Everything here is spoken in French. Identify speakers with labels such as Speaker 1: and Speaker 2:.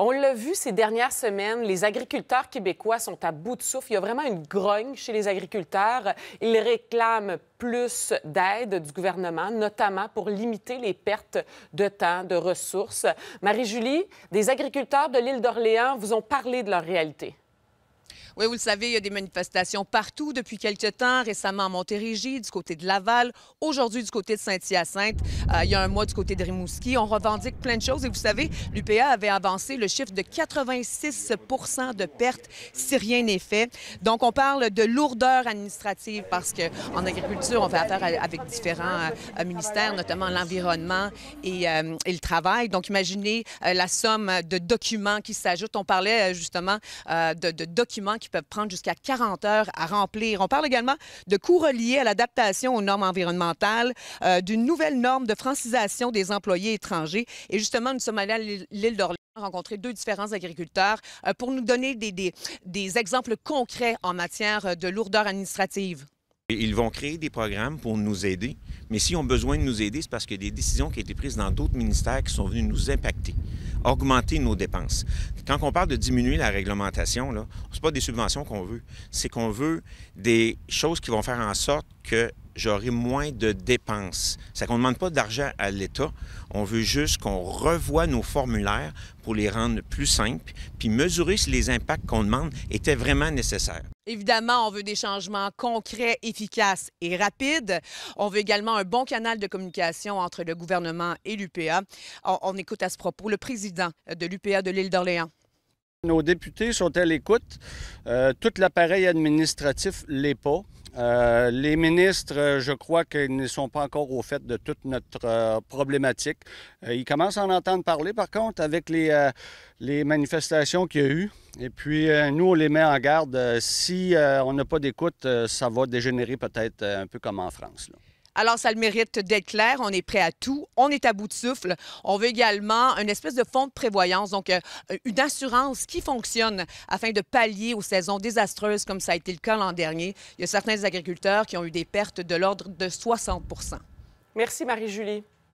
Speaker 1: On l'a vu ces dernières semaines, les agriculteurs québécois sont à bout de souffle. Il y a vraiment une grogne chez les agriculteurs. Ils réclament plus d'aide du gouvernement, notamment pour limiter les pertes de temps, de ressources. Marie-Julie, des agriculteurs de l'île d'Orléans vous ont parlé de leur réalité. Oui, vous le savez, il y a des manifestations partout depuis quelques temps, récemment à Montérégie, du côté de Laval, aujourd'hui du côté de Saint-Hyacinthe, euh, il y a un mois du côté de Rimouski. On revendique plein de choses et vous savez, l'UPA avait avancé le chiffre de 86 de pertes si rien n'est fait. Donc, on parle de lourdeur administrative parce qu'en agriculture, on fait affaire avec différents euh, ministères, notamment l'environnement euh, et, le travail. Donc, imaginez la somme de documents qui s'ajoutent. On parlait justement de, de documents qui qui peuvent prendre jusqu'à 40 heures à remplir. On parle également de coûts reliés à l'adaptation aux normes environnementales, euh, d'une nouvelle norme de francisation des employés étrangers. Et justement, nous sommes allés à l'île d'Orléans rencontrer deux différents agriculteurs euh, pour nous donner des, des exemples concrets en matière euh, de lourdeur administrative.
Speaker 2: Ils vont créer des programmes pour nous aider, mais s'ils ont besoin de nous aider, c'est parce que des décisions qui ont été prises dans d'autres ministères qui sont venues nous impacter augmenter nos dépenses. Quand on parle de diminuer la réglementation, ce n'est pas des subventions qu'on veut. C'est qu'on veut des choses qui vont faire en sorte que j'aurai moins de dépenses. Ça, qu'on ne demande pas d'argent à l'État, on veut juste qu'on revoie nos formulaires pour les rendre plus simples, puis mesurer si les impacts qu'on demande étaient vraiment nécessaires.
Speaker 1: Évidemment, on veut des changements concrets, efficaces et rapides. On veut également un bon canal de communication entre le gouvernement et l'UPA. On, écoute à ce propos le président de l'UPA de l'île d'Orléans.
Speaker 3: Nos députés sont à l'écoute. Euh, tout l'appareil administratif l'est pas. Euh, les ministres, euh, je crois qu'ils ne sont pas encore au fait de toute notre euh, problématique. ils commencent à en entendre parler, par contre, avec les, manifestations qu'il y a eu. Et puis, nous, on les met en garde. si on n'a pas d'écoute, ça va dégénérer peut-être un peu comme en France.
Speaker 1: Alors, ça le mérite d'être clair. On est prêt à tout. On est à bout de souffle. On veut également une espèce de fonds de prévoyance, donc euh, euh, une assurance qui fonctionne afin de pallier aux saisons désastreuses comme ça a été le cas l'an dernier. Il y a certains agriculteurs qui ont eu des pertes de l'ordre de 60
Speaker 3: Merci Marie-Julie.